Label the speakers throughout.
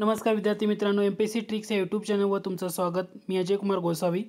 Speaker 1: नमस्कार विद्यार्थी मित्रांनो एम पी सी ट्रिक्स या यूट्यूब चॅनलवर तुमचं स्वागत मी अजय कुमार गोसावी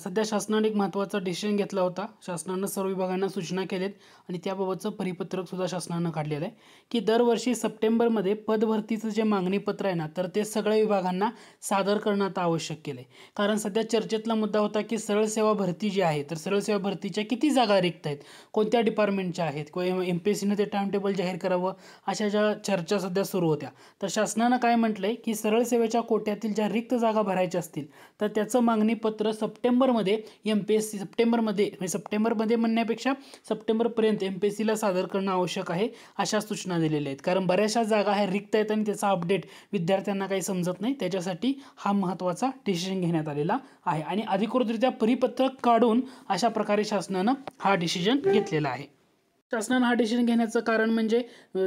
Speaker 1: सध्या शासनाने एक महत्त्वाचा डिसिजन घेतला होता शासनानं सर्व विभागांना सूचना केल्यात आणि त्याबाबतचं परिपत्रकसुद्धा शासनानं काढलेलं आहे की दरवर्षी सप्टेंबरमध्ये पदभरतीचं जे मागणीपत्र आहे ना तर ते सगळ्या विभागांना सादर करणं आता आवश्यक केलं आहे कारण सध्या चर्चेतला मुद्दा होता की सरळ सेवा भरती जी आहे तर सरळ सेवा भरतीच्या किती जागा रिक्त आहेत कोणत्या डिपार्टमेंटच्या आहेत किंवा एम पी एस सीनं ते टाईमटेबल जाहीर करावं अशा ज्या चर्चा सध्या सुरू होत्या तर शासनानं काय म्हटलं आहे की सरळ सेवेच्या कोट्यातील ज्या रिक्त जागा भरायच्या असतील तर त्याचं मागणीपत्र सप सप्टेंबरमध्ये एम पी एस सी सप्टेंबरमध्ये म्हणजे सप्टेंबरमध्ये म्हणण्यापेक्षा सप्टेंबरपर्यंत एम पी एस सीला सादर करणं आवश्यक आहे अशा सूचना दिलेल्या आहेत कारण बऱ्याचशा जागा ह्या रिक्त आहेत आणि त्याचा अपडेट विद्यार्थ्यांना काही समजत नाही त्याच्यासाठी हा महत्त्वाचा डिसिजन घेण्यात आलेला आहे आणि अधिकृतरित्या परिपत्रक काढून अशा प्रकारे शासनानं हा डिसिजन घेतलेला आहे शासनानं हा डिसिजन घेण्याचं कारण म्हणजे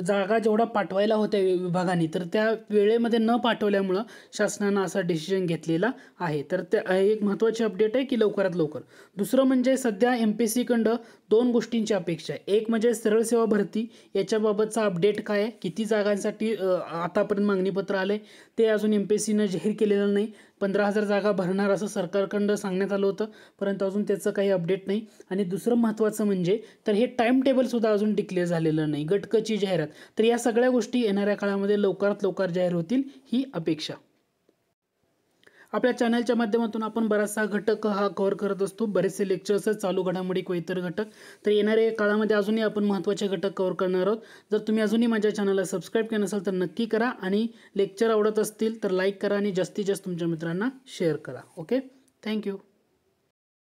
Speaker 1: जागा जेवढा पाठवायला होत्या विभागाने तर त्या वेळेमध्ये न पाठवल्यामुळं शासनानं असा डिसिजन घेतलेला आहे तर त्या एक महत्त्वाची अपडेट आहे की लवकरात लवकर दुसरं म्हणजे सध्या एम पी सीकडं दोन गोष्टींची अपेक्षा आहे एक म्हणजे सरळ सेवा भरती याच्याबाबतचा अपडेट काय आहे किती जागांसाठी आतापर्यंत मागणीपत्र आलं आहे ते अजून एम पी सीनं जाहीर केलेलं नाही पंधरा हजार जागा भरणार असं सरकारकडं सांगण्यात आलं होतं परंतु अजून त्याचं काही अपडेट नाही आणि दुसरं महत्त्वाचं म्हणजे तर हे टाईम टेबलसुद्धा अजून डिक्लेअर झालेलं नाही गटकची जाहिरात तर या सगळ्या गोष्टी येणाऱ्या काळामध्ये लवकरात लवकर जाहीर होतील ही अपेक्षा आपल्या चॅनलच्या माध्यमातून आपण बराचसा घटक हा कव्हर करत असतो बरेचसे लेक्चर्स आहेत चालू घडामोडी किंवा इतर घटक तर येणाऱ्या काळामध्ये अजूनही आपण महत्त्वाचे घटक कव्हर करणार आहोत जर तुम्ही अजूनही माझ्या चॅनलला सबस्क्राईब केलं नसाल तर नक्की करा आणि लेक्चर आवडत असतील तर लाईक करा आणि जास्तीत जास्त तुमच्या मित्रांना शेअर करा ओके थँक्यू